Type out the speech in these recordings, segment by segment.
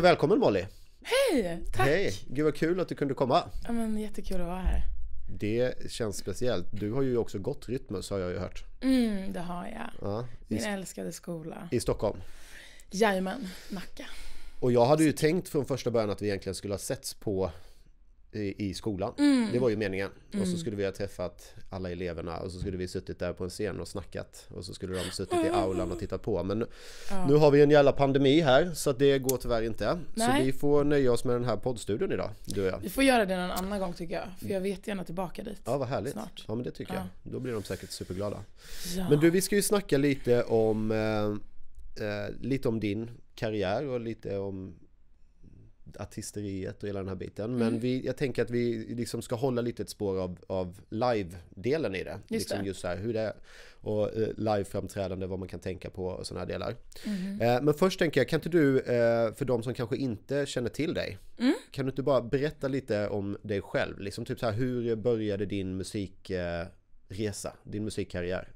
och välkommen Molly! Hej! Tack! Hej! Gud vad kul att du kunde komma! Ja men jättekul att vara här. Det känns speciellt. Du har ju också gått Rytmus har jag ju hört. Mm, det har jag. Ja, Min älskade skola. I Stockholm? Jajamän, Nacka. Och jag hade ju tänkt från första början att vi egentligen skulle ha setts på i, i skolan. Mm. Det var ju meningen. Mm. Och så mm. skulle vi ha träffat alla eleverna och så skulle vi suttit där på en scen och snackat. Och så skulle de suttit i ah. aulan och tittat på. Men ja. nu har vi en jävla pandemi här så det går tyvärr inte. Nej. Så vi får nöja oss med den här poddstudion idag, du och jag. Vi får göra det en annan gång tycker jag. För jag vet gärna tillbaka dit. Ja, vad härligt. Snart. Ja, men det tycker jag. Då blir de säkert superglada. Ja. Men du, vi ska ju snacka lite om eh, eh, lite om din karriär och lite om artisteriet och hela den här biten. Men mm. vi, jag tänker att vi liksom ska hålla lite ett spår av, av live-delen i det. Just, liksom det. just så här, hur det är och eh, live-framträdande, vad man kan tänka på och sådana här delar. Mm. Eh, men först tänker jag, kan inte du, eh, för de som kanske inte känner till dig, mm. kan du inte bara berätta lite om dig själv? Liksom typ så här, hur började din musikresa, din musikkarriär?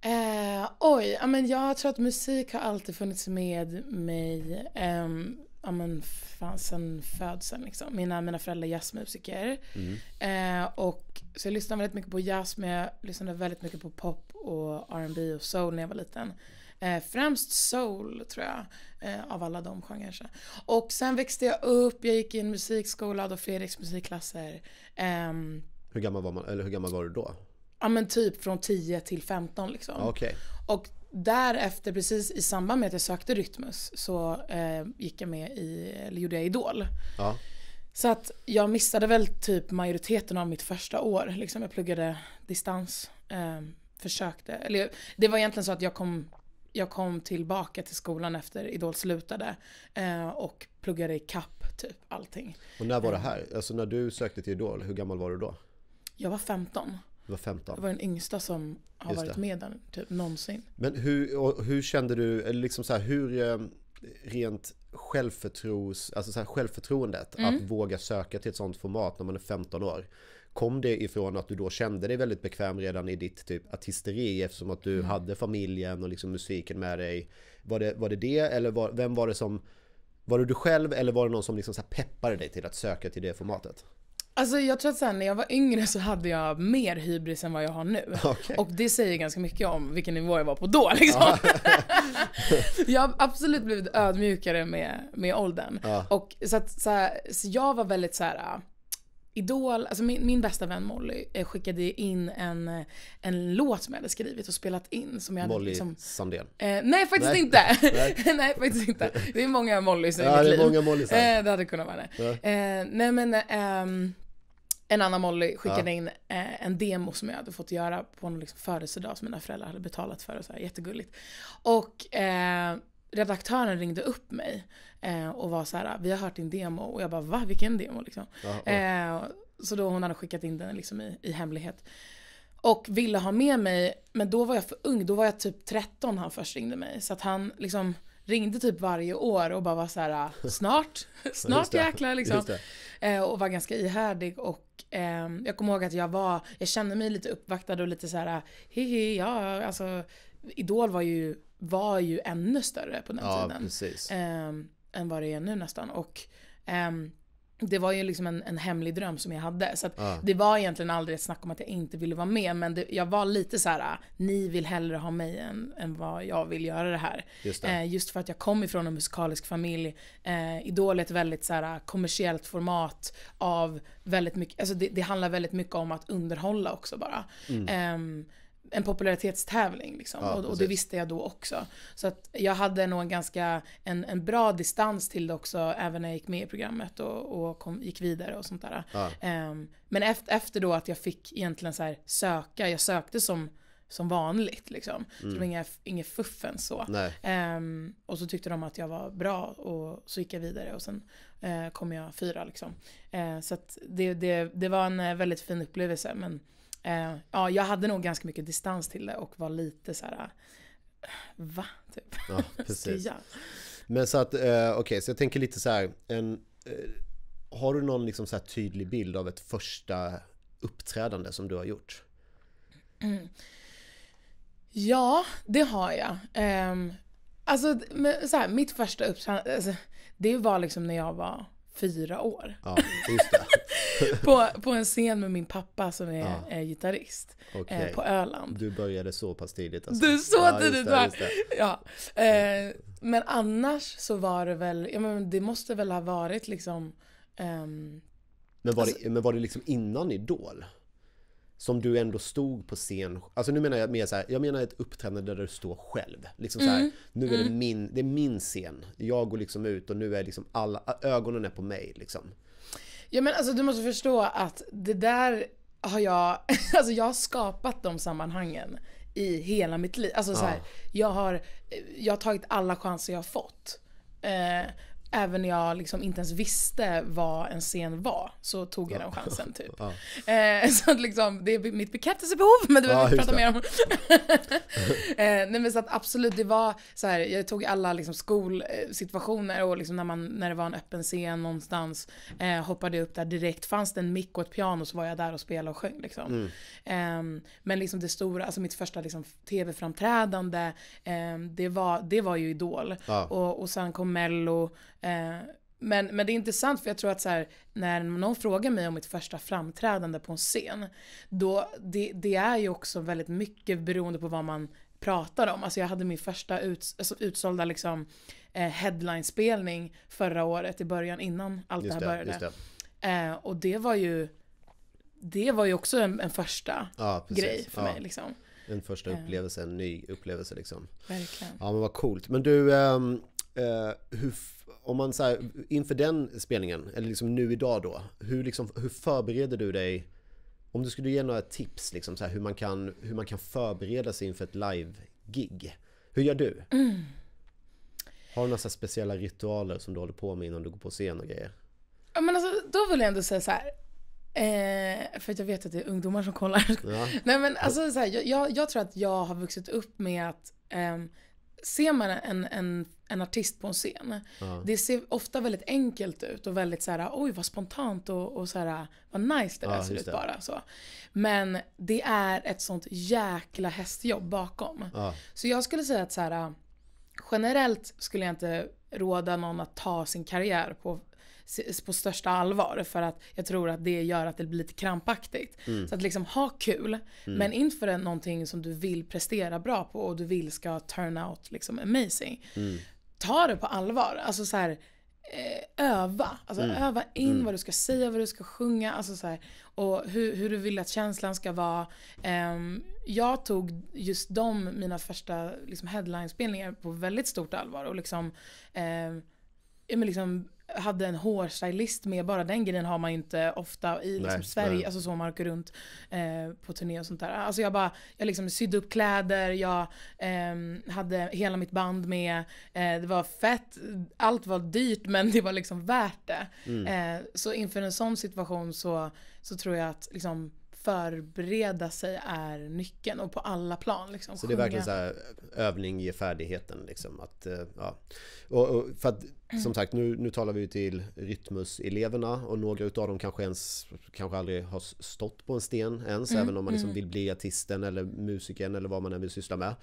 Eh, oj, men jag tror att musik har alltid funnits med mig. Um, ja men fan sen födseln liksom. Mina, mina föräldrar är jazzmusiker. Mm. Eh, och, så jag lyssnade väldigt mycket på jazz men jag lyssnade väldigt mycket på pop och R&B och soul när jag var liten. Eh, främst soul tror jag, eh, av alla de genrerna. Och sen växte jag upp, jag gick i en musikskola, hade Fredriks musikklasser. Ehm, hur, gammal var man, eller hur gammal var du då? Ja men typ från 10 till 15 liksom. Ah, okay. Och därefter, precis i samband med att jag sökte Rytmus, så eh, gick jag med i, eller gjorde jag Idol. Ja. Så att jag missade väl typ majoriteten av mitt första år. Liksom jag pluggade distans. Eh, försökte, eller det var egentligen så att jag kom, jag kom tillbaka till skolan efter Idol slutade eh, och pluggade i kapp typ allting. Och när var det ehm. här? Alltså när du sökte till Idol, hur gammal var du då? Jag var 15. Du var 15? Jag var den yngsta som har Just varit det. med där, typ, någonsin. Men hur, hur kände du, eller liksom så här, hur eh, rent självförtros, alltså så här, självförtroendet mm. att våga söka till ett sånt format när man är 15 år. Kom det ifrån att du då kände dig väldigt bekväm redan i ditt typ artisteri eftersom att du mm. hade familjen och liksom musiken med dig? Var det var det, det eller var, vem var det som var det du själv eller var det någon som liksom så peppade dig till att söka till det formatet? Alltså jag tror att sen när jag var yngre så hade jag mer hybris än vad jag har nu. Okay. Och det säger ganska mycket om vilken nivå jag var på då liksom. jag har absolut blivit ödmjukare med, med åldern. Ah. Och så, att, så, här, så jag var väldigt så här. Äh, idol, alltså min, min bästa vän Molly eh, skickade in en, eh, en låt som jag hade skrivit och spelat in. Som jag Molly liksom, Sandén? Eh, nej faktiskt nej. inte! Nej. nej. faktiskt inte. Det är många Mollys i ja, mitt det liv. Många Mollys eh, det hade kunnat vara det. Ja. Eh, nej men ehm, en annan Molly skickade ja. in eh, en demo som jag hade fått göra på någon liksom födelsedag som mina föräldrar hade betalat för. Och så här, jättegulligt. Och eh, redaktören ringde upp mig eh, och var så här, vi har hört din demo. Och jag bara, va? Vilken demo? Liksom. Ja, eh, så då hon hade skickat in den liksom i, i hemlighet. Och ville ha med mig, men då var jag för ung, då var jag typ 13 när han först ringde mig. Så att han liksom ringde typ varje år och bara var såhär, ah, snart, snart jäklar liksom. Eh, och var ganska ihärdig och eh, jag kommer ihåg att jag var, jag kände mig lite uppvaktad och lite såhär, hehe, ja alltså Idol var ju, var ju ännu större på den ja, tiden. Precis. Eh, än vad det är nu nästan. Och, Um, det var ju liksom en, en, hemlig dröm som jag hade. Så ah. det var egentligen aldrig ett snack om att jag inte ville vara med. Men det, jag var lite så här: ni vill hellre ha mig än, än vad jag vill göra det här. Just, det. Eh, just för att jag kom ifrån en musikalisk familj. Eh, Idol är ett väldigt så här, eh, kommersiellt format av väldigt mycket, alltså det, det handlar väldigt mycket om att underhålla också bara. Mm. Eh, en popularitetstävling. Liksom. Ja, och, och, det visste jag då också. Så att jag hade nog en ganska en, en bra distans till det också, även när jag gick med i programmet och, och kom, gick vidare och sånt där. Ja. Um, men efter, efter då att jag fick egentligen så här söka, jag sökte som som vanligt liksom. Så det mm. var inget, inget fuffens så. Um, och så tyckte de att jag var bra och så gick jag vidare och sen uh, kom jag fyra liksom. Uh, så att det, det, det var en eh, väldigt fin upplevelse men Eh, ja, jag hade nog ganska mycket distans till det och var lite så här, eh, va? Typ. Ja, precis. Men så att, eh, okej, okay, så jag tänker lite så här, en, eh, har du någon liksom så här tydlig bild av ett första uppträdande som du har gjort? Mm. Ja, det har jag. Um, alltså, så här, mitt första uppträdande, alltså, det var liksom när jag var fyra år. Ja, just det. på, på en scen med min pappa som är, ah. är gitarrist okay. eh, på Öland. Du började så pass tidigt alltså. Du så ah, tidigt där. Ja. Eh, men annars så var det väl, ja men det måste väl ha varit liksom ehm, men var, alltså, det, men var det liksom innan Idol? som du ändå stod på scen. Alltså nu menar jag mer så här, jag menar ett uppträdande där du står själv. Liksom mm, så här, mm. nu är det mm. min, det är min scen. Jag går liksom ut och nu är liksom alla, ögonen är på mig liksom. Ja men alltså du måste förstå att det där har jag, alltså jag har skapat de sammanhangen i hela mitt liv. Alltså ja. så här, jag har, eh, jag har tagit alla chanser jag har fått. Eh, även när jag liksom inte ens visste vad en scen var så tog jag den chansen typ. Ja. Eh, så att liksom, det är mitt bekräftelsebehov men det behöver vi prata mer om. eh, nej men så att absolut, det var så här, jag tog alla liksom skolsituationer och liksom när, man, när det var en öppen scen någonstans eh, hoppade jag upp där direkt. Fanns det en mick och ett piano så var jag där och spelade och sjöng liksom. Mm. Ehm, men liksom det stora, alltså mitt första liksom, tv-framträdande, ehm, det, var, det var ju Idol. Ja. Och, och sen kom Mello, Eh, men, men det är intressant för jag tror att så här, när någon frågar mig om mitt första framträdande på en scen, då, det, det är ju också väldigt mycket beroende på vad man pratar om. Alltså jag hade min första ut, alltså utsålda liksom, eh, headlinespelning förra året i början innan allt just det här började. Det, det. Eh, och det var ju det var ju också en, en första ja, grej för ja. mig. Liksom. En första eh. upplevelse, en ny upplevelse liksom. Verkligen. Ja men vad coolt. Men du, um eh, hur, om man så här, inför den spelningen, eller liksom nu idag då, hur, liksom, hur förbereder du dig? Om du skulle ge några tips, liksom, så här, hur, man kan, hur man kan förbereda sig inför ett live-gig. Hur gör du? Mm. Har du några speciella ritualer som du håller på med innan du går på scen och grejer? Ja men alltså, då vill jag ändå säga så här. Eh, för att jag vet att det är ungdomar som kollar. Ja. Nej men alltså så här, jag, jag, tror att jag har vuxit upp med att eh, ser man en, en en artist på en scen. Uh. Det ser ofta väldigt enkelt ut och väldigt så här, oj vad spontant och, och så här, vad nice det där uh, ser ut bara. Så. Men det är ett sånt jäkla hästjobb bakom. Uh. Så jag skulle säga att så här, generellt skulle jag inte råda någon att ta sin karriär på på största allvar för att jag tror att det gör att det blir lite krampaktigt. Mm. Så att liksom ha kul mm. men inför någonting som du vill prestera bra på och du vill ska turn out liksom amazing. Mm ta det på allvar. Alltså så här, eh, öva. Alltså mm. öva in mm. vad du ska säga, vad du ska sjunga. Alltså så här, och hur, hur, du vill att känslan ska vara. Eh, jag tog just de, mina första liksom, headline-spelningar på väldigt stort allvar. Och liksom, eh, liksom hade en hårstylist med, bara den grejen har man ju inte ofta i liksom, Sverige, nej. alltså så man åker runt eh, på turné och sånt där. Alltså jag bara, jag liksom sydde upp kläder, jag eh, hade hela mitt band med, eh, det var fett, allt var dyrt men det var liksom värt det. Mm. Eh, så inför en sån situation så, så tror jag att liksom, förbereda sig är nyckeln och på alla plan. Liksom, så det är verkligen så här, övning ger färdigheten. Liksom, att, eh, ja. och, och för att, som sagt, nu, nu talar vi till Rytmus-eleverna och några utav dem kanske, ens, kanske aldrig har stått på en sten ens, mm, även om man liksom mm. vill bli artisten eller musikern eller vad man än vill syssla med.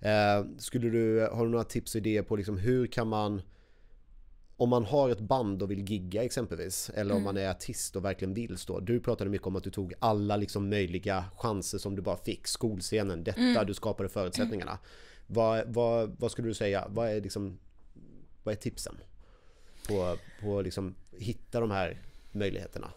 Eh, skulle du, har du några tips och idéer på liksom, hur kan man om man har ett band och vill gigga exempelvis, eller mm. om man är artist och verkligen vill stå. Du pratade mycket om att du tog alla liksom möjliga chanser som du bara fick. Skolscenen, detta, mm. du skapade förutsättningarna. Mm. Vad, vad, vad skulle du säga, vad är, liksom, vad är tipsen? På, att liksom hitta de här möjligheterna?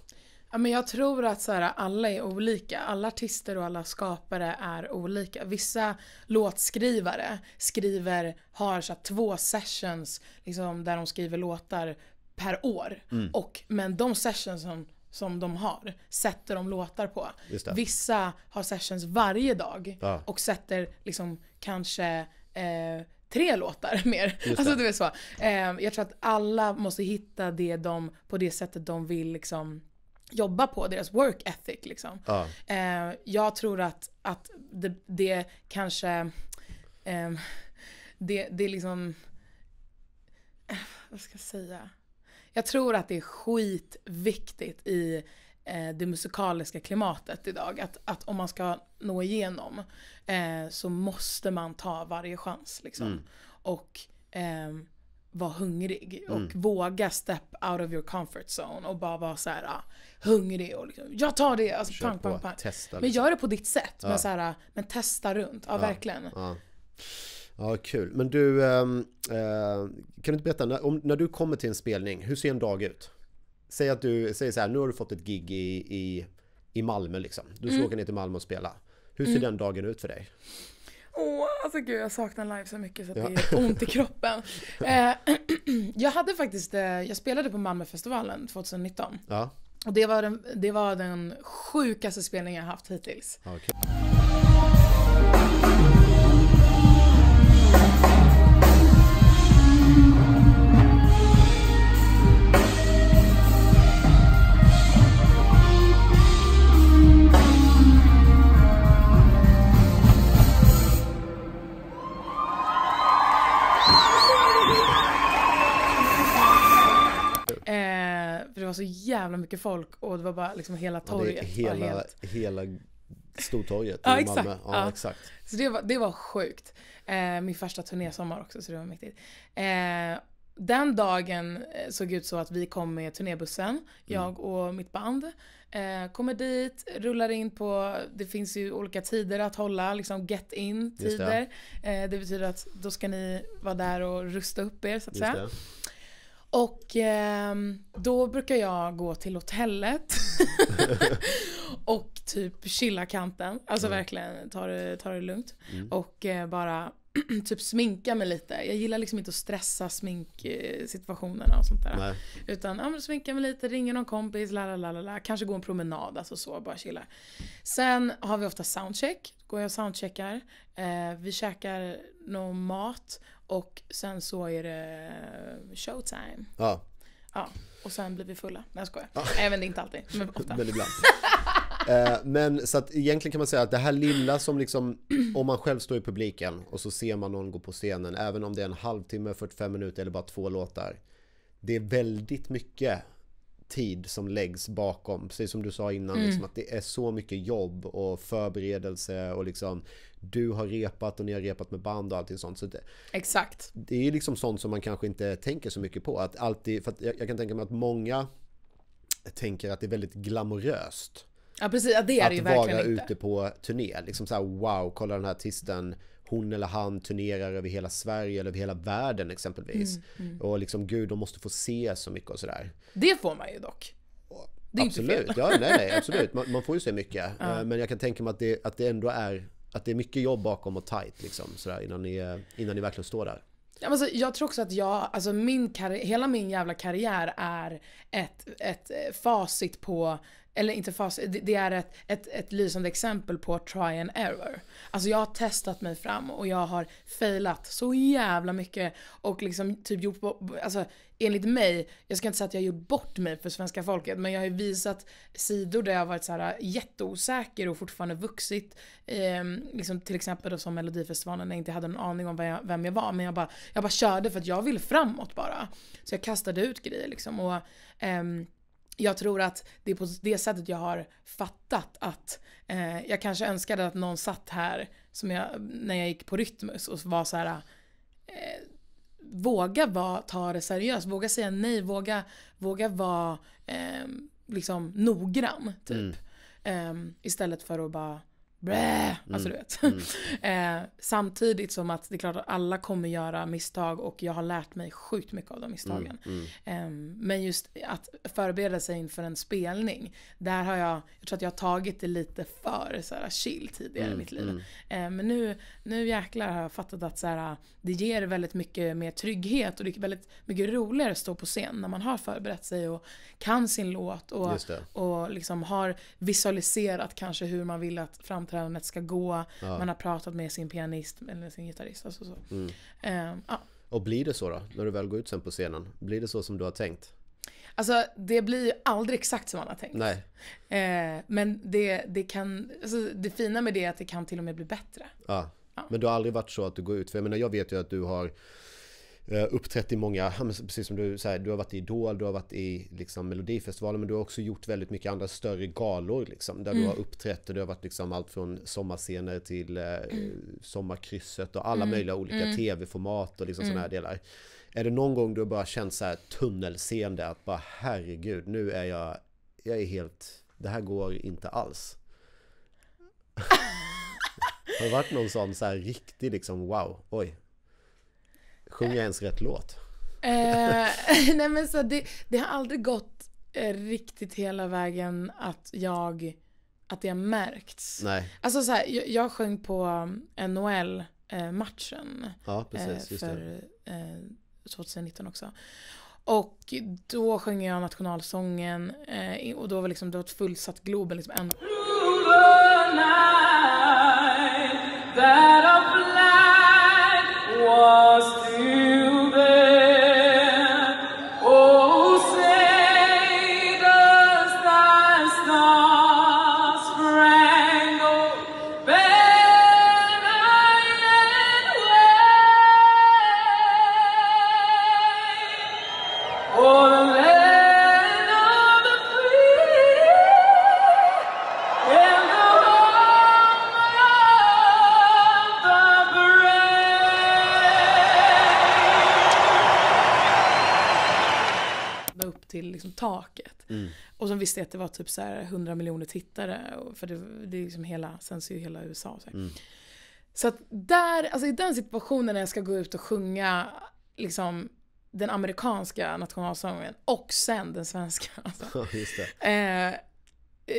Ja, men jag tror att så här, alla är olika. Alla artister och alla skapare är olika. Vissa låtskrivare skriver, har så här, två sessions liksom, där de skriver låtar per år. Mm. Och, men de sessions som, som de har sätter de låtar på. Vissa har sessions varje dag ja. och sätter liksom kanske eh, tre låtar mer. Alltså du vet så. Eh, jag tror att alla måste hitta det de, på det sättet de vill liksom jobba på, deras work ethic liksom. Ja. Eh, jag tror att, att det, det kanske, eh, det, det är liksom, eh, vad ska jag säga? Jag tror att det är skitviktigt i eh, det musikaliska klimatet idag. Att, att om man ska nå igenom eh, så måste man ta varje chans liksom. Mm. Och ehm, vara hungrig och mm. våga step out of your comfort zone och bara vara så här ah, hungrig och liksom, jag tar det, alltså pang, pang, pang. Testa, liksom. Men gör det på ditt sätt. Ja. Men, så här, ah, men testa runt, ja, ja. verkligen. Ja. ja. kul. Men du, ehm, eh, kan du inte berätta, när, om, när du kommer till en spelning, hur ser en dag ut? Säg att du, säger så här, nu har du fått ett gig i, i, i Malmö liksom. Du ska mm. åka ner till Malmö och spela. Hur ser mm. den dagen ut för dig? Åh, alltså gud jag saknar live så mycket så att ja. det är ont i kroppen. Eh, jag hade faktiskt, eh, jag spelade på Malmöfestivalen 2019. Ja. Och det var, den, det var den sjukaste spelningen jag haft hittills. Okay. För det var så jävla mycket folk och det var bara liksom hela torget. Ja, hela, helt... hela Stortorget ja, i Malmö. Ja, ja, exakt. Så det var, det var sjukt. Eh, min första turnésommar också så det var mäktigt. Eh, den dagen eh, såg ut så att vi kom med turnébussen, mm. jag och mitt band. Eh, kommer dit, rullar in på, det finns ju olika tider att hålla, liksom get in tider. Det. Eh, det. betyder att då ska ni vara där och rusta upp er så att Just säga. Det. Och eh, då brukar jag gå till hotellet och typ chilla kanten. Alltså mm. verkligen ta det, ta det lugnt. Mm. Och eh, bara typ sminka mig lite. Jag gillar liksom inte att stressa sminksituationerna och sånt där. Nej. Utan ja, sminka mig lite, ringa någon kompis, la la la la Kanske gå en promenad, alltså så, bara chilla. Sen har vi ofta soundcheck. Går jag och soundcheckar. Eh, vi käkar någon mat. Och sen så är det showtime. Ja. Ja, och sen blir vi fulla. Nej jag skojar. Ja. Även det inte alltid, men ofta. men ibland. Eh, men så att egentligen kan man säga att det här lilla som liksom, om man själv står i publiken och så ser man någon gå på scenen, även om det är en halvtimme, 45 minuter eller bara två låtar. Det är väldigt mycket tid som läggs bakom. Precis som du sa innan, mm. liksom, att det är så mycket jobb och förberedelse och liksom du har repat och ni har repat med band och allting sånt. Så det, Exakt. Det är liksom sånt som man kanske inte tänker så mycket på. Att alltid, för att jag, jag kan tänka mig att många tänker att det är väldigt glamoröst. Ja precis, ja, det är det ju verkligen inte. Att vara ute på turné, liksom så här, wow, kolla den här artisten hon eller han turnerar över hela Sverige eller över hela världen exempelvis. Mm, mm. Och liksom gud, de måste få se så mycket och sådär. Det får man ju dock. Det är absolut. inte fel. Ja, nej, nej, absolut. Man, man får ju se mycket. Ja. Eh, men jag kan tänka mig att det, att det ändå är att det är mycket jobb bakom och tight liksom, sådär, innan, ni, innan ni verkligen står där. alltså, jag tror också att jag, alltså min karri- hela min jävla karriär är ett, ett eh, facit på eller inte fas, det, det är ett, ett, ett lysande exempel på try and error. Alltså jag har testat mig fram och jag har failat så jävla mycket och liksom typ gjort, alltså enligt mig, jag ska inte säga att jag gjort bort mig för svenska folket men jag har ju visat sidor där jag har varit så här äh, jätteosäker och fortfarande vuxit. Eh, liksom till exempel då som Melodifestivalen när jag inte hade någon aning om vem jag, vem jag var men jag bara, jag bara körde för att jag vill framåt bara. Så jag kastade ut grejer liksom och ehm, jag tror att det är på det sättet jag har fattat att eh, jag kanske önskade att någon satt här som jag, när jag gick på Rytmus och var så här eh, våga var, ta det seriöst, våga säga nej, våga, våga vara eh, liksom noggrann typ. Mm. Ehm, istället för att bara blä, alltså mm. du vet. Mm. eh, samtidigt som att det är klart att alla kommer göra misstag och jag har lärt mig sjukt mycket av de misstagen. Mm. Eh, men just att förbereda sig inför en spelning, där har jag, jag tror att jag har tagit det lite för så chill tidigare i mm, mitt liv. Eh, men nu, nu jäklar har jag fattat att så det ger väldigt mycket mer trygghet och det är väldigt mycket roligare att stå på scen när man har förberett sig och kan sin låt och, och liksom har visualiserat kanske hur man vill att framtiden framträdandet ska gå. Ja. Man har pratat med sin pianist eller sin gitarrist. Alltså så. Mm. Um, ja. Och blir det så då? När du väl går ut sen på scenen? Blir det så som du har tänkt? Alltså det blir ju aldrig exakt som man har tänkt. Nej. Eh, men det, det kan, alltså, det fina med det är att det kan till och med bli bättre. Ja. ja. Men du har aldrig varit så att du går ut, för jag menar jag vet ju att du har Eh, uppträtt i många, precis som du säger, du har varit i Idol, du har varit i liksom, Melodifestivalen, men du har också gjort väldigt mycket andra större galor liksom, där mm. du har uppträtt och det har varit liksom allt från sommarscener till eh, sommarkrysset och alla mm. möjliga olika mm. tv-format och liksom sådana här mm. delar. Är det någon gång du har bara känt så här tunnelseende att bara herregud, nu är jag, jag är helt, det här går inte alls? har det varit någon sån så här riktig liksom wow, oj, Sjunger jag ens rätt låt? Eh, nej men så det, det har aldrig gått eh, riktigt hela vägen att jag att det har märkts. Nej. Alltså så här, jag, jag sjöng på eh, NHL-matchen. Ja, precis. just för 2019 också. Och då sjöng jag nationalsången och då var liksom, det var ett fullsatt Globen. Liksom en... Night, that of light was taket. Mm. Och som visste jag att det var typ så 100 miljoner tittare. För det, det är liksom hela, sen så sänds ju hela USA. Så, mm. så att där, alltså i den situationen när jag ska gå ut och sjunga liksom den amerikanska nationalsången och sen den svenska. Alltså. eh,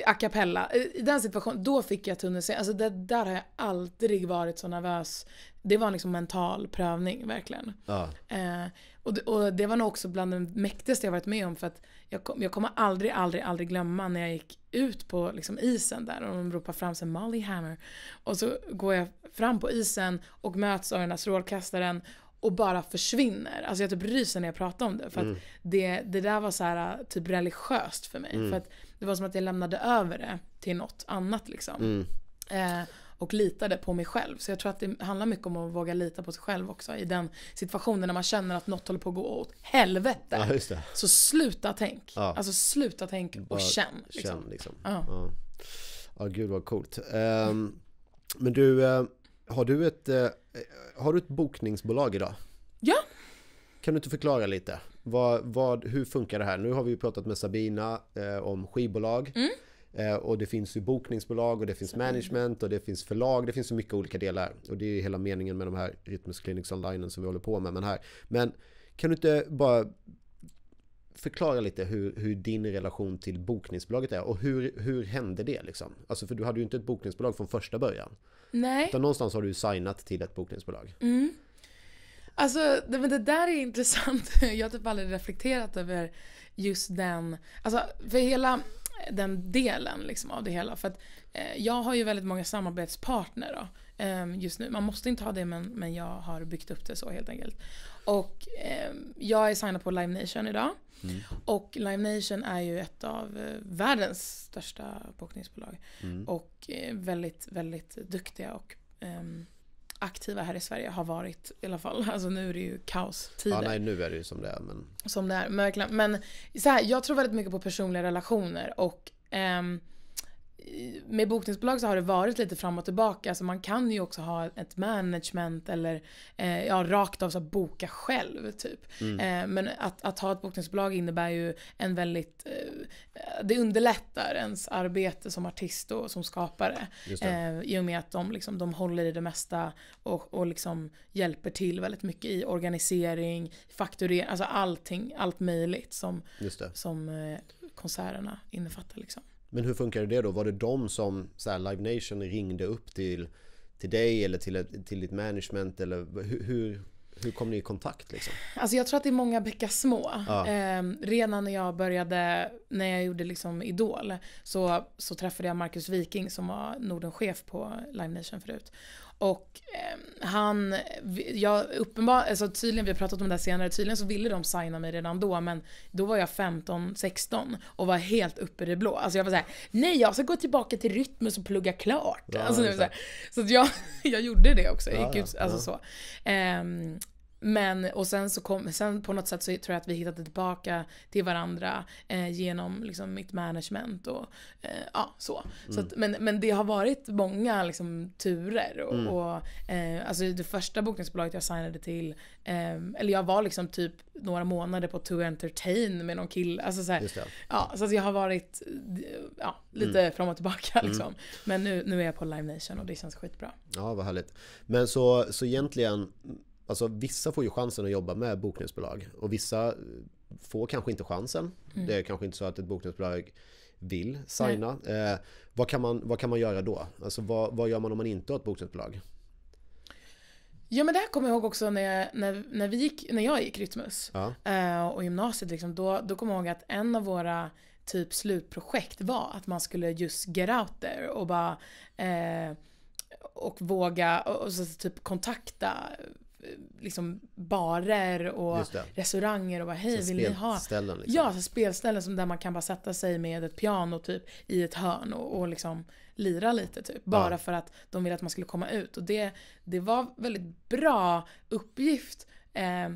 a cappella. I den situationen, då fick jag tunnelseende. Alltså det, där har jag aldrig varit så nervös det var liksom mental prövning verkligen. Ja. Eh, och, det, och det var nog också bland det mäktigaste jag varit med om för att jag, kom, jag kommer aldrig, aldrig, aldrig glömma när jag gick ut på liksom, isen där och de ropar fram sig Molly Hammer. Och så går jag fram på isen och möts av den här strålkastaren och bara försvinner. Alltså jag typ ryser när jag pratar om det. För att mm. det, det där var så här typ religiöst för mig. Mm. För att det var som att jag lämnade över det till något annat liksom. Mm. Eh, och litade på mig själv. Så jag tror att det handlar mycket om att våga lita på sig själv också i den situationen när man känner att något håller på att gå åt helvete. Ja, så sluta tänk. Ja. Alltså sluta tänk och känn. Liksom. Känn liksom. Ja. ja. ja, gud vad coolt. Um, men du, eh, har du, ett, eh, har du ett bokningsbolag idag? Ja. Kan du inte förklara lite? Vad, vad, hur funkar det här? Nu har vi ju pratat med Sabina eh, om skivbolag. Mm. Eh, och det finns ju bokningsbolag och det finns management och det finns förlag. Det finns så mycket olika delar. Och det är ju hela meningen med de här Rytmus Clinics online som vi håller på med. Men, här. men kan du inte bara förklara lite hur, hur, din relation till bokningsbolaget är och hur, hur hände det liksom? Alltså för du hade ju inte ett bokningsbolag från första början. Nej. Utan någonstans har du signat till ett bokningsbolag. Mm. Alltså det, men det där är intressant. Jag har typ aldrig reflekterat över just den. Alltså för hela den delen liksom av det hela. För att, eh, jag har ju väldigt många samarbetspartner då, eh, just nu. Man måste inte ha det men, men jag har byggt upp det så helt enkelt. Och eh, jag är signad på Live Nation idag. Mm. Och Live Nation är ju ett av eh, världens största bokningsbolag. Mm. Och eh, väldigt, väldigt duktiga och um, aktiva här i Sverige har varit i alla fall. Alltså nu är det ju kaostider. Ja, nej, nu är det ju som det är. Men... Som det är, men, men så här, jag tror väldigt mycket på personliga relationer och ehm, med bokningsbolag så har det varit lite fram och tillbaka. Alltså man kan ju också ha ett management eller eh, ja, rakt av så boka själv. typ. Mm. Eh, men att, att, ha ett bokningsbolag innebär ju en väldigt... Eh, det underlättar ens arbete som artist och som skapare. Eh, I och med att de, liksom, de håller i det mesta och, och liksom hjälper till väldigt mycket i organisering, fakturering, alltså allting, allt möjligt som, som eh, konserterna innefattar. Liksom. Men hur funkar det då? Var det de som så här, Live Nation ringde upp till, till dig eller till, till ditt management? Eller hur, hur, hur kom ni i kontakt? Liksom? Alltså jag tror att det är många bäckar små. Ja. Eh, redan när jag började, när jag gjorde liksom Idol, så, så träffade jag Marcus Viking som var Nordenchef på Live Nation förut. Och eh, han, jag uppenbar, alltså tydligen, vi har pratat om det här senare, tydligen så ville de signa mig redan då men då var jag 15, 16 och var helt uppe i det blå. Alltså jag var såhär, nej jag ska gå tillbaka till Rytmus och plugga klart. Ja, alltså, så, så jag, jag gjorde det också, jag gick ut, alltså så. Eh, men och sen så kom, sen på något sätt så tror jag att vi hittade tillbaka till varandra eh, genom liksom mitt management och eh, ja så. Mm. så att, mm. men, men det har varit många liksom turer och, mm. och eh, alltså det första bokningsbolaget jag signade till, eh, eller jag var liksom typ några månader på To Entertain med någon kille. Alltså så här, ja, så att jag har varit ja, lite mm. fram och tillbaka mm. liksom. Men nu, nu är jag på Live Nation och det känns skitbra. Ja vad härligt. Men så, så egentligen Alltså vissa får ju chansen att jobba med bokningsbolag och vissa eh, får kanske inte chansen. Mm. Det är kanske inte så att ett bokningsbolag vill signa. Eh, vad, kan man, vad kan man göra då? Alltså vad, vad gör man om man inte har ett bokningsbolag? Ja men det här kommer jag ihåg också när jag, när, när vi gick, när jag gick Rytmus ja. eh, och gymnasiet. Liksom, då, då kommer jag ihåg att en av våra typ slutprojekt var att man skulle just get out there och bara eh, och våga och, och så, typ kontakta liksom barer och restauranger och bara hej vill ni ha? Liksom. Ja, så spelställen som där man kan bara sätta sig med ett piano typ i ett hörn och, och liksom lira lite typ. Bara ja. för att de ville att man skulle komma ut och det, det var väldigt bra uppgift. Eh,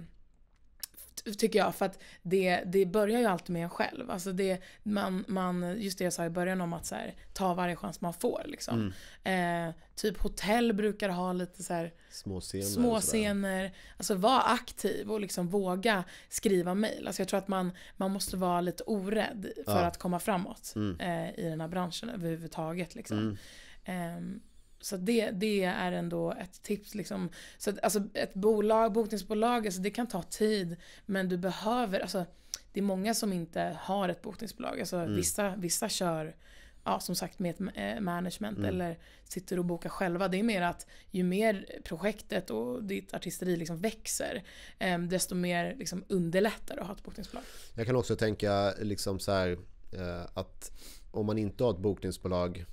tycker jag, för att det, det börjar ju alltid med en själv. Alltså det, man, man, just det jag sa i början om att så här, ta varje chans man får. Liksom. Mm. Eh, typ hotell brukar ha lite så här, små scener. Små scener. Alltså var aktiv och liksom våga skriva mejl. Alltså jag tror att man, man måste vara lite orädd för ja. att komma framåt mm. eh, i den här branschen överhuvudtaget. Liksom. Mm. Eh, så det, det är ändå ett tips. Liksom. Så att, alltså, ett bolag, bokningsbolag, alltså, det kan ta tid men du behöver, alltså, det är många som inte har ett bokningsbolag. Alltså, mm. vissa, vissa kör ja, som sagt med ett eh, management mm. eller sitter och bokar själva. Det är mer att ju mer projektet och ditt artisteri liksom växer, eh, desto mer liksom underlättar det att ha ett bokningsbolag. Jag kan också tänka liksom så här, eh, att om man inte har ett bokningsbolag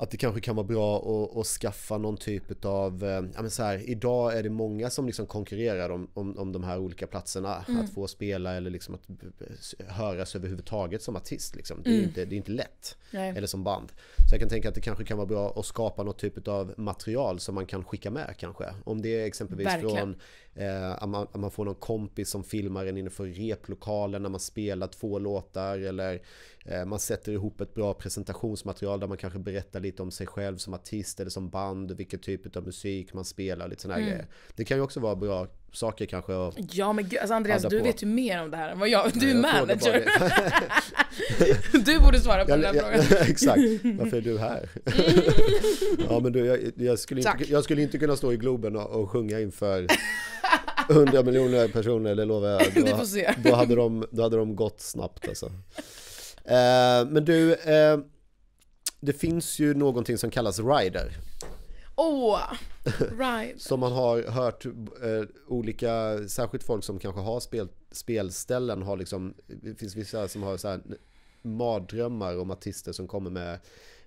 att det kanske kan vara bra att, att skaffa någon typ av, eh, ja men så här, idag är det många som liksom konkurrerar om, om, om de här olika platserna. Mm. Att få spela eller liksom att höras överhuvudtaget som artist. Liksom. Det, är mm. inte, det är inte lätt. Nej. Eller som band. Så jag kan tänka att det kanske kan vara bra att skapa något typ av material som man kan skicka med kanske. Om det är exempelvis Verkligen. från eh, att, man, att man får någon kompis som filmar en innanför replokalen när man spelar två låtar eller Eh, man sätter ihop ett bra presentationsmaterial där man kanske berättar lite om sig själv som artist eller som band, vilken typ av musik man spelar, lite sådana mm. grejer. Det kan ju också vara bra saker kanske att Ja men gud, alltså Andreas du på. vet ju mer om det här än vad jag, du är manager. du borde svara på jag, den här jag, frågan. Exakt, varför är du här? ja men du, jag, jag skulle Tack. inte, jag skulle inte kunna stå i Globen och, och sjunga inför 100 miljoner personer, det lovar jag. Då, Vi får se. Då hade, de, då hade de gått snabbt alltså. Eh, men du, eh, det finns ju någonting som kallas rider. Åh, oh, rider. som man har hört eh, olika, särskilt folk som kanske har spel, spelställen har liksom, det finns vissa som har så här mardrömmar om artister som kommer med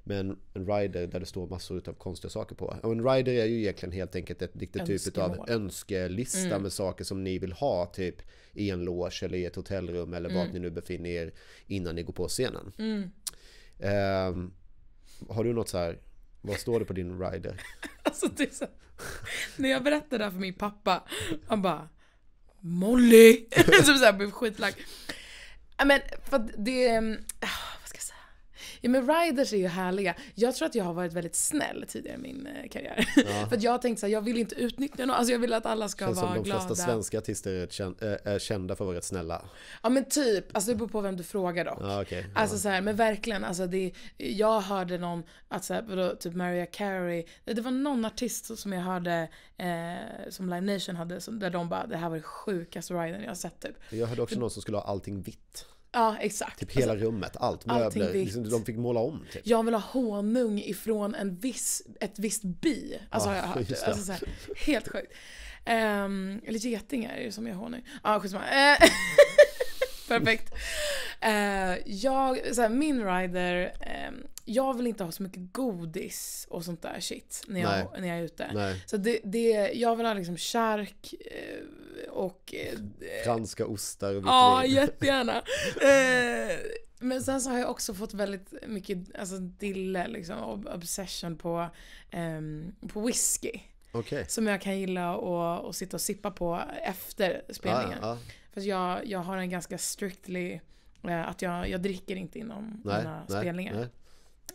med en, rider där det står massor av konstiga saker på. Och en rider är ju egentligen helt enkelt ett diktatur av önskelista mm. med saker som ni vill ha typ i en loge eller i ett hotellrum eller mm. vart ni nu befinner er innan ni går på scenen. Mm. Um, har du något så här, vad står det på din rider? alltså det är så, när jag berättade det här för min pappa, han bara Molly! Som typ såhär blev skitlack. Men för det, ehm, Ja men riders är ju härliga. Jag tror att jag har varit väldigt snäll tidigare i min eh, karriär. Ja. För att jag har tänkt så här, jag vill inte utnyttja någon. Alltså jag vill att alla ska Känns vara glada. Känns som de flesta svenska artister eh, är kända för att vara rätt snälla. Ja men typ. Alltså det beror på vem du frågar dock. Ja, okay. ja. Alltså så här, men verkligen. Alltså det, jag hörde någon, att så här, vadå, typ Mariah Carey. Det var någon artist som jag hörde, eh, som Live Nation hade, där de bara, det här var det sjukaste ridern jag har sett typ. Jag hörde också någon som skulle ha allting vitt. Ja, exakt. Typ hela alltså, rummet, allt, möbler. Liksom, de fick måla om. Typ. Jag vill ha honung ifrån en viss, ett visst bi. Alltså ja, har jag hört. Alltså, här, helt sjukt. Um, eller getingar är det som jag honung. Ja, ah, skitsamma. Eh, perfekt. Uh, jag, så här, min rider um, jag vill inte ha så mycket godis och sånt där shit när jag, när jag är ute. Nej. Så det, det, jag vill ha liksom kärk eh, och... Eh, Franska ostar och Ja, jättegärna. Eh, men sen så har jag också fått väldigt mycket, alltså dille liksom, obsession på, ehm, på whisky. Okay. Som jag kan gilla och, sitta och sippa på efter spelningen. Ah, ah. För jag, jag har en ganska strictly, att jag, jag dricker inte inom nej, mina nej, spelningar. Nej.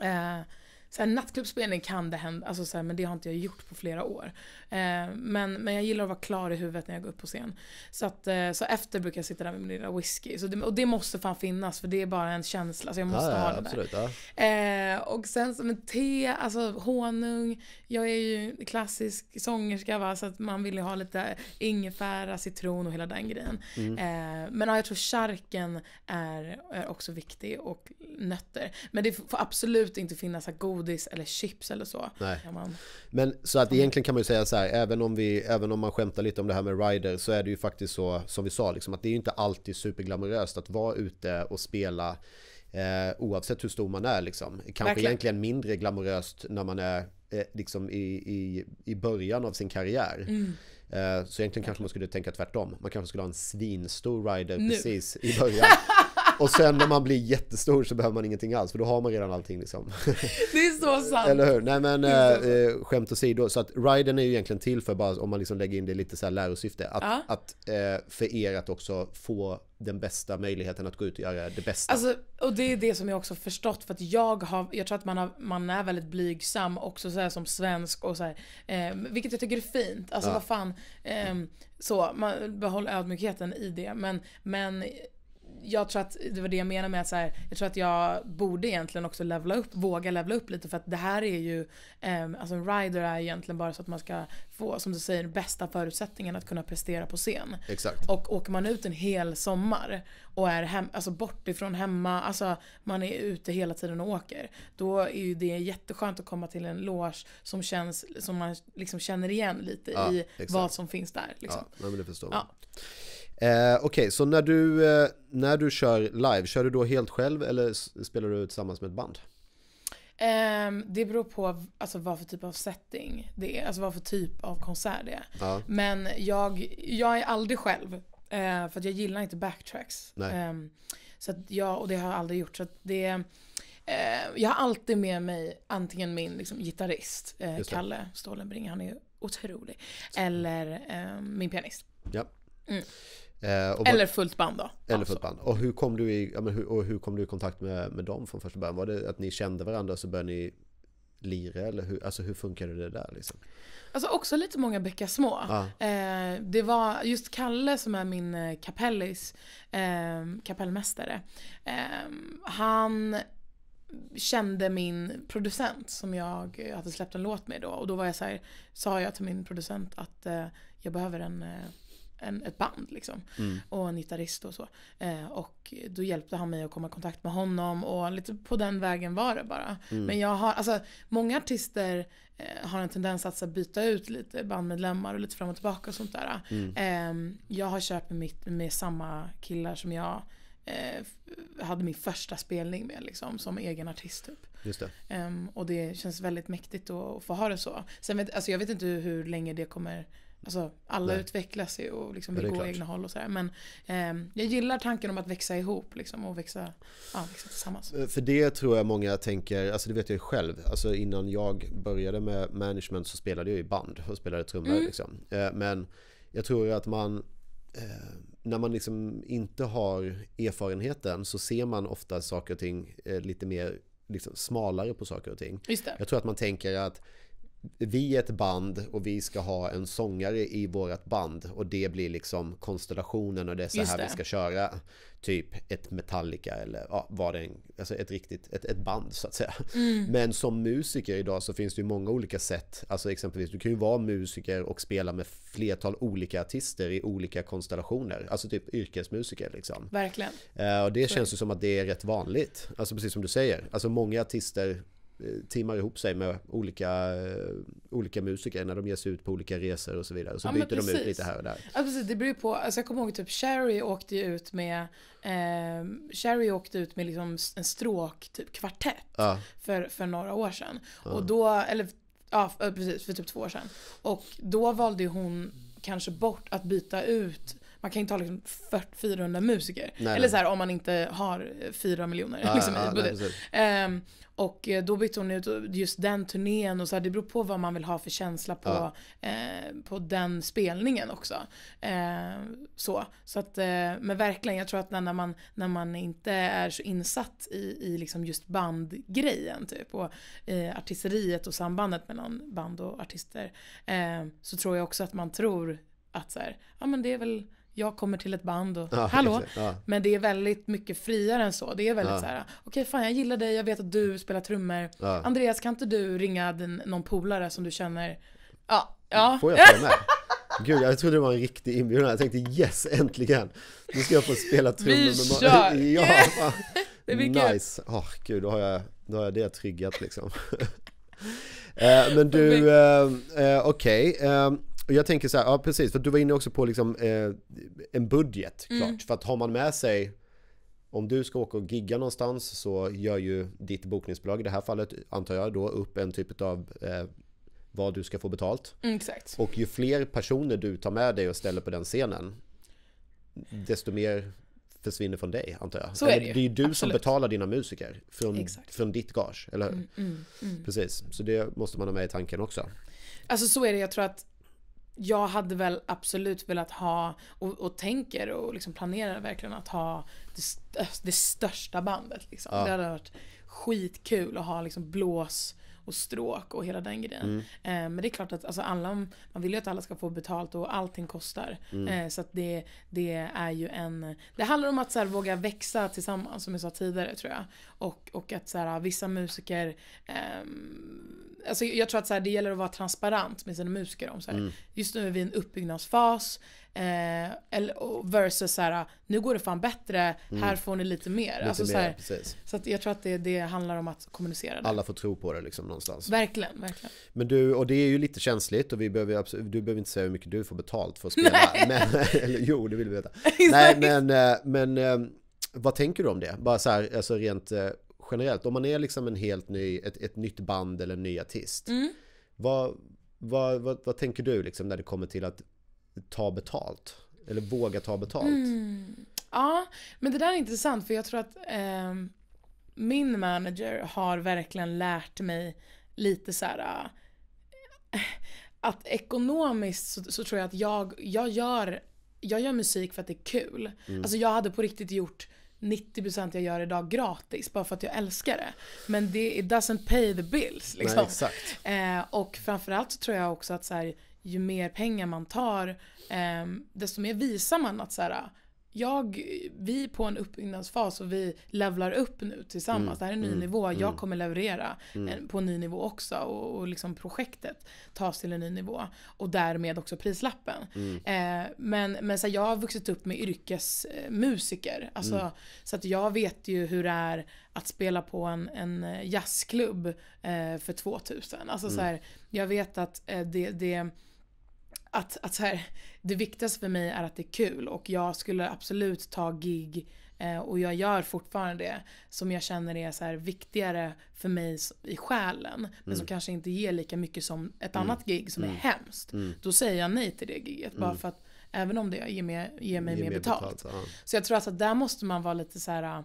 Uh, så här, nattklubbsspelning kan det hända, alltså så men det har inte jag gjort på flera år. Eh, men, men jag gillar att vara klar i huvudet när jag går upp på scen. Så, att, eh, så efter brukar jag sitta där med min lilla whisky. Så det, och det måste fan finnas för det är bara en känsla, så jag måste ja, ha det absolut, där. Ja. Eh, och sen men te, alltså honung. Jag är ju klassisk sångerska va, så att man vill ju ha lite ingefära, citron och hela den grejen. Mm. Eh, men ja, jag tror charken är, är också viktig och nötter. Men det får absolut inte finnas såhär god godis eller chips eller så. Nej. Man... Men så att egentligen kan man ju säga så här, även om, vi, även om man skämtar lite om det här med rider så är det ju faktiskt så som vi sa, liksom, att det är ju inte alltid superglamoröst att vara ute och spela eh, oavsett hur stor man är. Liksom. Kanske Verkligen. egentligen mindre glamoröst när man är eh, liksom i, i, i början av sin karriär. Mm. Eh, så egentligen kanske man skulle tänka tvärtom. Man kanske skulle ha en svinstor rider nu. precis i början. Och sen när man blir jättestor så behöver man ingenting alls för då har man redan allting liksom. Det är så sant! Eller hur? Nej men eh, eh, skämt åsido, så att riden är ju egentligen till för bara om man liksom lägger in det lite så här lärosyfte, att, ja. att eh, för er att också få den bästa möjligheten att gå ut och göra det bästa. Alltså, och det är det som jag också förstått för att jag har, jag tror att man, har, man är väldigt blygsam också så som svensk och så här, eh, vilket jag tycker är fint. Alltså ja. vad fan, eh, så, man behåll ödmjukheten i det. Men, men jag tror att det var det jag menade med att så här, jag tror att jag borde egentligen också levla upp, våga levla upp lite för att det här är ju, um, alltså en rider är egentligen bara så att man ska få, som du säger, bästa förutsättningen att kunna prestera på scen. Exakt. Och åker man ut en hel sommar och är hem, alltså bortifrån hemma, alltså man är ute hela tiden och åker. Då är ju det jätteskönt att komma till en loge som känns, som man liksom känner igen lite ja, i exakt. vad som finns där. Liksom. Ja, men det förstår man. Eh, Okej, okay, så när du, eh, när du kör live, kör du då helt själv eller spelar du tillsammans med ett band? Um, det beror på alltså, vad för typ av setting det är, alltså vad för typ av konsert det är. Ja. Men jag, jag är aldrig själv, uh, för att jag gillar inte backtracks. Um, så att jag, och det har jag aldrig gjort. Så det, uh, jag har alltid med mig antingen min liksom, gitarrist, uh, Kalle Stålenbring, han är otrolig, eller ehm, min pianist. Ja. Mm. Eh, var, eller fullt band då? Eller alltså. fullt band. Och hur kom du i, ja, men hur, och hur kom du i kontakt med, med dem från första början? Var det att ni kände varandra och så började ni lira eller hur, alltså hur funkade det där liksom? Alltså också lite många bäckar små. Ah. Eh, det var just Kalle som är min kapellis, eh, kapellmästare. Ehm, eh, han kände min producent som jag hade släppt en låt med då och då var jag så här, sa jag till min producent att eh, jag behöver en eh, en, ett band liksom. Mm. Och en gitarrist och så. Eh, och då hjälpte han mig att komma i kontakt med honom och lite på den vägen var det bara. Mm. Men jag har, alltså många artister eh, har en tendens att så, byta ut lite bandmedlemmar och lite fram och tillbaka och sånt där. Mm. Eh, jag har kört med, mitt, med samma killar som jag eh, hade min första spelning med liksom, som egen artist. Typ. Just det. Ehm, och det känns väldigt mäktigt att, att få ha det så. Sen vet, alltså, jag vet inte hur, hur länge det kommer Alltså alla Nej. utvecklas ju och liksom vill gå egna håll och sådär. Men eh, jag gillar tanken om att växa ihop liksom och växa, ja, växa liksom tillsammans. Eh, för det tror jag många tänker, alltså det vet jag ju själv. Alltså innan jag började med management så spelade jag i band och spelade trummor mm. liksom. Eh, men jag tror ju att man eh, när man liksom inte har erfarenheten så ser man ofta saker och ting eh, lite mer liksom, smalare på saker och ting. Jag tror att man tänker att vi är ett band och vi ska ha en sångare i vårt band och det blir liksom konstellationen och det är så Just här det. vi ska köra. Typ ett Metallica eller ja, vad det är, alltså ett riktigt, ett, ett band så att säga. Mm. Men som musiker idag så finns det ju många olika sätt. Alltså exempelvis, du kan ju vara musiker och spela med flertal olika artister i olika konstellationer. Alltså typ yrkesmusiker liksom. Verkligen. Eh, och det så. känns ju som att det är rätt vanligt. Alltså precis som du säger. Alltså många artister Eh, timmar ihop sig med olika, eh, olika musiker när de ger sig ut på olika resor och så vidare. Och så ja, byter de ut lite här och där. Ja precis, det beror på. Alltså jag kommer ihåg typ Sherry åkte ut med eh, Sherry åkte ut med liksom en stråk typ kvartett ja. för, för några år sedan. Ja. Och då, eller ja eh, precis, för typ två år sedan. Och då valde ju hon kanske bort att byta ut man kan inte ha liksom 400 musiker. Nej, Eller så här, om man inte har 4 miljoner ja, liksom, ja, i budget. Nej, um, ehm, och eh, då bytte hon ut just den turnén och så här, det beror på vad man vill ha för känsla på, ja. eh, på den spelningen också. Eh, så. så att, eh, men verkligen, jag tror att när man, när man inte är så insatt i, i liksom just bandgrejen typ och eh, artisteriet och sambandet mellan band och artister eh, så tror jag också att man tror att så här, ja men det är väl jag kommer till ett band och ja, hallå. Ja. Men det är väldigt mycket friare än så. Det är väldigt ja. så här, okej okay, fan jag gillar dig, jag vet att du spelar trummor. Ja. Andreas kan inte du ringa din, någon polare som du känner, ja, ja. Får jag följa med? Gud, jag trodde det var en riktig inbjudan. Jag tänkte yes, äntligen! Nu ska jag få spela trummor Vi med kör! Ja, fan. det blir nice! Åh oh, gud, då har, jag, då har jag det tryggat liksom. eh, men du, eh, eh, okej. Okay. Eh, och jag tänker så här, ja precis, för du var inne också på liksom, eh, en budget mm. klart. Mm. För att har man med sig om du ska åka och gigga någonstans så gör ju ditt bokningsbolag i det här fallet, antar jag då, upp en typ av eh, vad du ska få betalt. Mm, och ju fler personer du tar med dig och ställer på den scenen, desto mer försvinner från dig, antar jag. Så är det ju. Det är ju du Absolut. som betalar dina musiker från, från ditt gage, eller hur? Mm, mm, mm, Precis, så det måste man ha med i tanken också. Alltså så är det, jag tror att jag hade väl absolut velat ha och, och tänker och liksom planerar verkligen att ha det, st det största bandet. Liksom. Ja. Det hade varit skitkul att ha liksom blås och stråk och hela den grejen. Mm. Eh, men det är klart att alltså, alla, man vill ju att alla ska få betalt och allting kostar. Mm. Eh, så att det, det är ju en... Det handlar om att så här, våga växa tillsammans som jag sa tidigare tror jag. Och, och att så här, vissa musiker eh, alltså jag tror att så här, det gäller att vara transparent med sina musiker om så här, mm. just nu är vi i en uppbyggnadsfas, eh, eller, versus så här, nu går det fan bättre, mm. här får ni lite mer. Lite alltså, mer så, här, så att jag tror att det, det handlar om att kommunicera det. Alla får tro på det liksom någonstans. Verkligen, verkligen. Men du, och det är ju lite känsligt och vi behöver, du behöver inte säga hur mycket du får betalt för att spela. Men, eller jo, det vill vi veta. Nej, men, eh, men eh, vad tänker du om det? Bara så här, alltså rent generellt, om man är liksom en helt ny, ett, ett nytt band eller en ny artist. Mm. Vad, vad, vad, vad, tänker du liksom när det kommer till att ta betalt? Eller våga ta betalt? Mm. Ja, men det där är intressant för jag tror att eh, min manager har verkligen lärt mig lite så här, äh, att ekonomiskt så, så, tror jag att jag, jag gör jag gör musik för att det är kul. Mm. Alltså jag hade på riktigt gjort 90% jag gör idag gratis bara för att jag älskar det. Men det it doesn't pay the bills. Liksom. Nej, eh, och framförallt så tror jag också att så här, ju mer pengar man tar eh, desto mer visar man att så här, jag, vi på en uppbyggnadsfas och vi levlar upp nu tillsammans. Mm, det här är en ny mm, nivå. Jag mm. kommer leverera mm. på en ny nivå också och, och liksom projektet tas till en ny nivå och därmed också prislappen. Mm. Eh, men men så här, jag har vuxit upp med yrkesmusiker. Alltså, mm. Så att jag vet ju hur det är att spela på en, en eh, jazzklubb eh, för 2000. Alltså, så här, jag vet att eh, det, det att, att så här, det viktigaste för mig är att det är kul och jag skulle absolut ta gig eh, och jag gör fortfarande det som jag känner är så viktigare för mig i själen. Men som mm. kanske inte ger lika mycket som ett mm. annat gig som mm. är hemskt. Mm. Då säger jag nej till det giget bara mm. för att även om det ger, mig, ger mig ger mer betalt. betalt så jag tror alltså där måste man vara lite så här.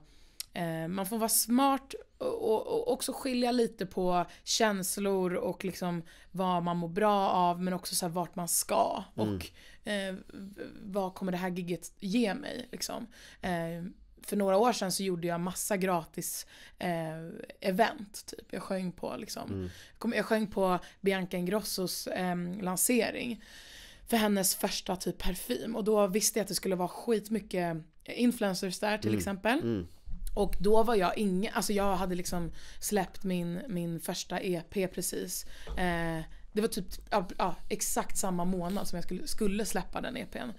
Eh, man får vara smart och, och, också skilja lite på känslor och liksom vad man mår bra av men också så här vart man ska mm. och eh, vad kommer det här gigget ge mig liksom. Eh, för några år sedan så gjorde jag massa gratis eh, event. Typ. Jag sjöng på liksom. Mm. Jag sjöng på Bianca Ingrossos eh, lansering. För hennes första typ parfym. Och då visste jag att det skulle vara skitmycket influencers där till mm. exempel. Mm. Och då var jag ingen, alltså jag hade liksom släppt min, min första EP precis. Eh, det var typ ja, exakt samma månad som jag skulle, skulle släppa den EPn.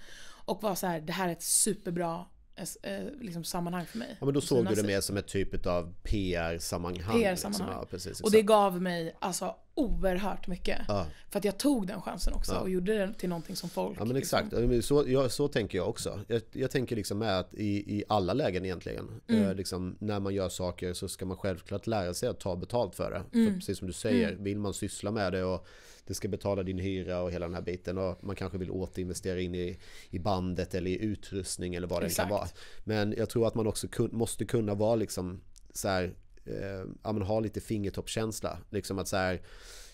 Och var så här, det här är ett superbra eh, eh, liksom, sammanhang för mig. Ja, men då såg du det mer som ett typ av PR-sammanhang. PR-sammanhang. Liksom. Ja, precis, och det gav mig alltså oerhört mycket. Ja. För att jag tog den chansen också ja. och gjorde det till någonting som folk... Ja men liksom- exakt, liksom. så, jag, så tänker jag också. Jag, jag, tänker liksom med att i, i alla lägen egentligen, eh, mm. eh, liksom, när man gör saker så ska man självklart lära sig att ta betalt för det. Mm. För precis som du säger, mm. vill man syssla med det och det ska betala din hyra och hela den här biten och man kanske vill återinvestera in i, i bandet eller i utrustning eller vad det exakt. kan vara. Men jag tror att man också kun, måste kunna vara liksom så här eh, ja, men ha lite fingertoppskänsla. Liksom att så här,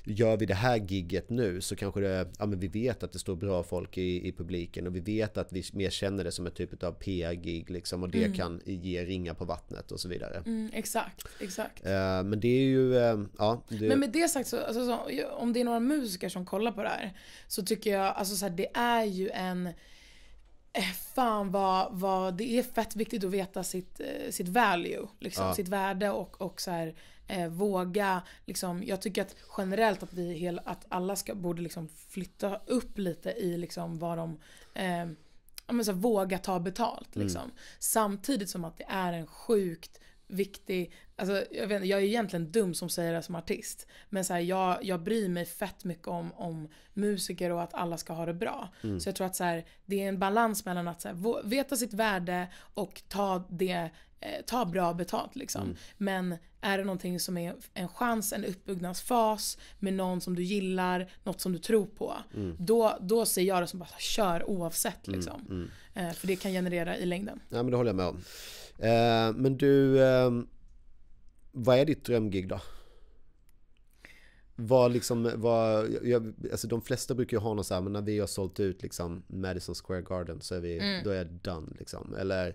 gör vi det här gigget nu så kanske det, ja men vi vet att det står bra folk i, i publiken och vi vet att vi mer känner det som ett typ av PR-gig liksom och det mm. kan ge ringa på vattnet och så vidare. Mm, exakt, exakt. Eh, men det är ju, eh, ja. Det... Men med det sagt så, alltså, så, om det är några musiker som kollar på det här så tycker jag, alltså det är ju en Eh, fan vad, vad det är fett viktigt att veta sitt, eh, sitt value, liksom, ja. sitt värde och, och så här, eh, våga. Liksom, jag tycker att generellt att, vi hel, att alla ska, borde liksom flytta upp lite i liksom vad de eh, men så här, våga ta betalt. Mm. Liksom. Mm. Samtidigt som att det är en sjukt viktig, alltså, jag, vet, jag är egentligen dum som säger det som artist. Men så här, jag, jag bryr mig fett mycket om, om musiker och att alla ska ha det bra. Mm. Så jag tror att så här, det är en balans mellan att så här, veta sitt värde och ta det eh, ta bra betalt liksom. Mm. Men är det någonting som är en chans, en uppbyggnadsfas med någon som du gillar, något som du tror på. Mm. Då, då ser jag det som bara kör oavsett mm, liksom. Mm, Eh, för det kan generera i längden. Ja men det håller jag med om. Eh, men du, eh, vad är ditt drömgig då? Vad liksom, vad, jag, alltså de flesta brukar ju ha något så här, men när vi har sålt ut liksom Madison Square Garden så är vi, mm. då är jag done liksom. Eller,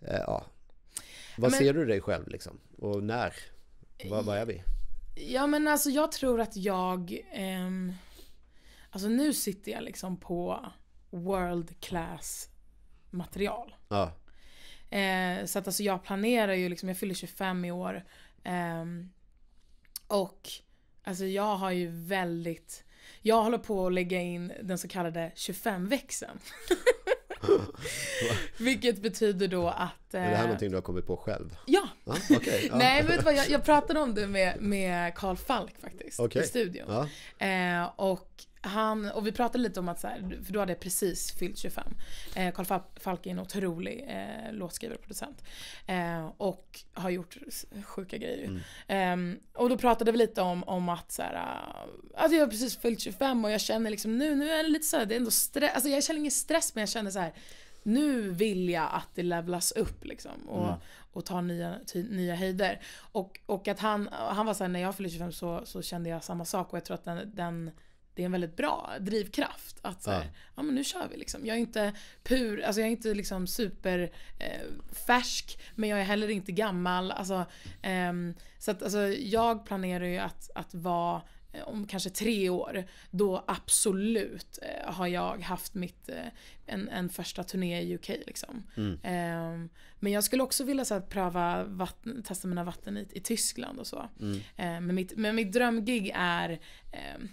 eh, ja vad men, ser du dig själv liksom? Och när? Vad är vi? Ja men alltså jag tror att jag... Ehm, alltså nu sitter jag liksom på world class material. Ja. Eh, så att alltså jag planerar ju liksom, jag fyller 25 i år. Eh, och alltså jag har ju väldigt, jag håller på att lägga in den så kallade 25-växeln. Vilket betyder då att... Eh... Är det här eh, någonting du har kommit på själv? Ja! Ah, okay. ah. Nej, men vet du vad? Jag, jag pratade om det med, med Carl Falk faktiskt, okay. i studion. Ah. Eh, och han, och vi pratade lite om att så här, för då hade jag precis fyllt 25. Eh, Carl Falk är en otrolig eh, låtskrivare och producent. Eh, och har gjort sjuka grejer mm. eh, Och då pratade vi lite om, om att så här, eh, alltså jag har precis fyllt 25 och jag känner liksom nu, nu är det lite så här, det är ändå stress, alltså jag känner ingen stress men jag känner så här nu vill jag att det levlas upp liksom och, mm. och tar nya, ty, nya höjder. Och, och att han, han var såhär, när jag fyllde 25 så, så kände jag samma sak och jag tror att den, den det är en väldigt bra drivkraft. Att såhär, ja. ja. men nu kör vi liksom. Jag är inte pur, alltså jag är inte liksom super eh, färsk men jag är heller inte gammal. Alltså, eh, så att alltså, jag planerar ju att, att vara eh, om kanske tre år, då absolut eh, har jag haft mitt, eh, en, en första turné i UK. Liksom. Mm. Eh, men jag skulle också vilja så här, pröva vatten, testa mina vatten i, i Tyskland och så. Mm. Ehm, men, mitt, men mitt drömgig är ehm,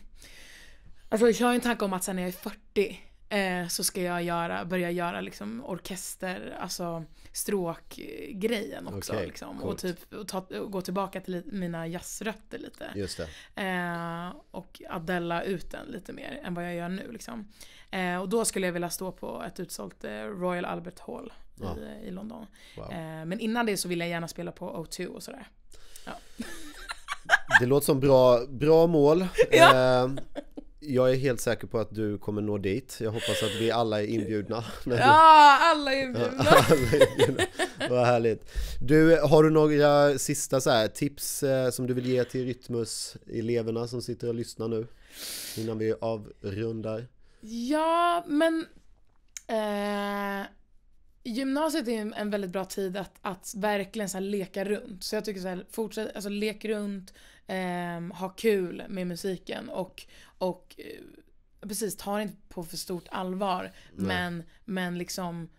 Alltså jag har ju en tanke om att sen när jag är 40 eh, så ska jag göra, börja göra liksom orkester, alltså stråkgrejen också. Okay, liksom. Och typ och ta, och gå tillbaka till mina jazzrötter lite. Just eh, och Adela ut den lite mer än vad jag gör nu. Liksom. Eh, och då skulle jag vilja stå på ett utsålt eh, Royal Albert Hall ja. i, i, London. Wow. Eh, men innan det så vill jag gärna spela på O2 och sådär. Ja. Det låter som bra, bra mål. Ja. Eh, jag är helt säker på att du kommer nå dit. Jag hoppas att vi alla är inbjudna. Ja, alla är inbjudna! alla är inbjudna. Vad härligt. Du, har du några sista så här, tips eh, som du vill ge till Rytmus-eleverna som sitter och lyssnar nu? Innan vi avrundar. Ja, men... Eh, gymnasiet är en, väldigt bra tid att, att verkligen så här, leka runt. Så jag tycker så här, fortsätt, alltså lek runt. Eh, ha kul med musiken och och eh, precis, ta det inte på för stort allvar. Men, men liksom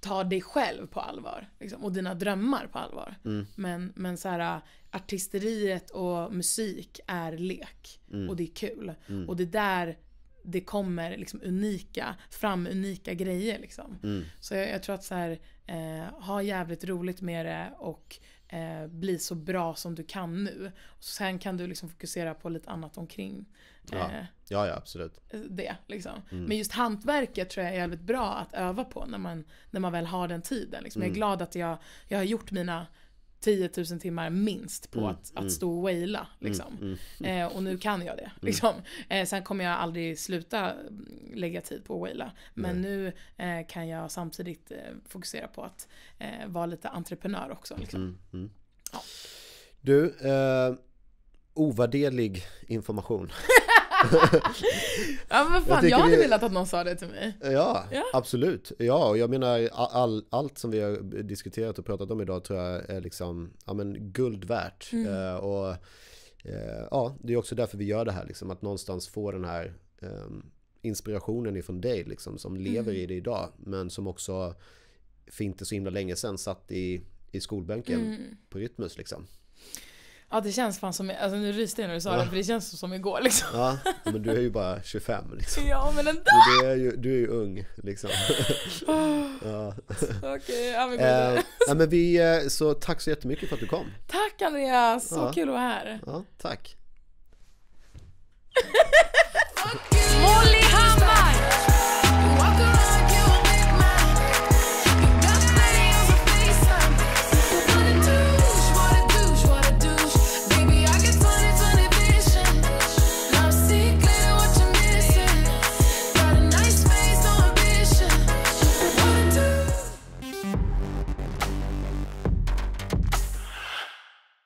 ta dig själv på allvar. Liksom, och dina drömmar på allvar. Mm. Men, men så här, artisteriet och musik är lek. Mm. Och det är kul. Mm. Och det är där det kommer liksom unika, fram unika grejer liksom. Mm. Så jag, jag, tror att så här, eh, ha jävligt roligt med det och eh, bli så bra som du kan nu. sen kan du liksom fokusera på lite annat omkring. Eh, ja. ja, ja absolut. Det liksom. Mm. Men just hantverket tror jag är jävligt bra att öva på när man, när man väl har den tiden. Liksom. Mm. Jag är mm. glad att jag, jag har gjort mina 10 000 timmar minst på mm, att, att mm. stå och waila. Mm, liksom. Mm, mm, eh, och nu kan jag det. Liksom. Eh, sen kommer jag aldrig sluta lägga tid på att waila. Men nu eh, kan jag samtidigt eh, fokusera på att eh, vara lite entreprenör också. Liksom. Ja. Du, eh, ovärderlig information. ja men fan, jag, jag hade vi... velat att någon sa det till mig. Ja, ja. absolut. Ja, och jag menar all, allt som vi har diskuterat och pratat om idag tror jag är liksom, ja men guld värt. Mm. Uh, och uh, ja, det är också därför vi gör det här liksom, att någonstans få den här um, inspirationen ifrån dig liksom, som lever mm. i det idag, men som också för inte så himla länge sedan satt i, i skolbänken mm. på Rytmus liksom. Ja det känns fan som, alltså nu ryste jag när du sa ja. det för det känns som igår liksom Ja, men du är ju bara 25 liksom Ja men ändå! Du, är, ju, du är ju ung liksom oh. ja. Okej, okay, ja men eh, ja, men vi, eh, så tack så jättemycket för att du kom Tack Andreas, så ja. kul att vara här Ja, tack Molly Hammar!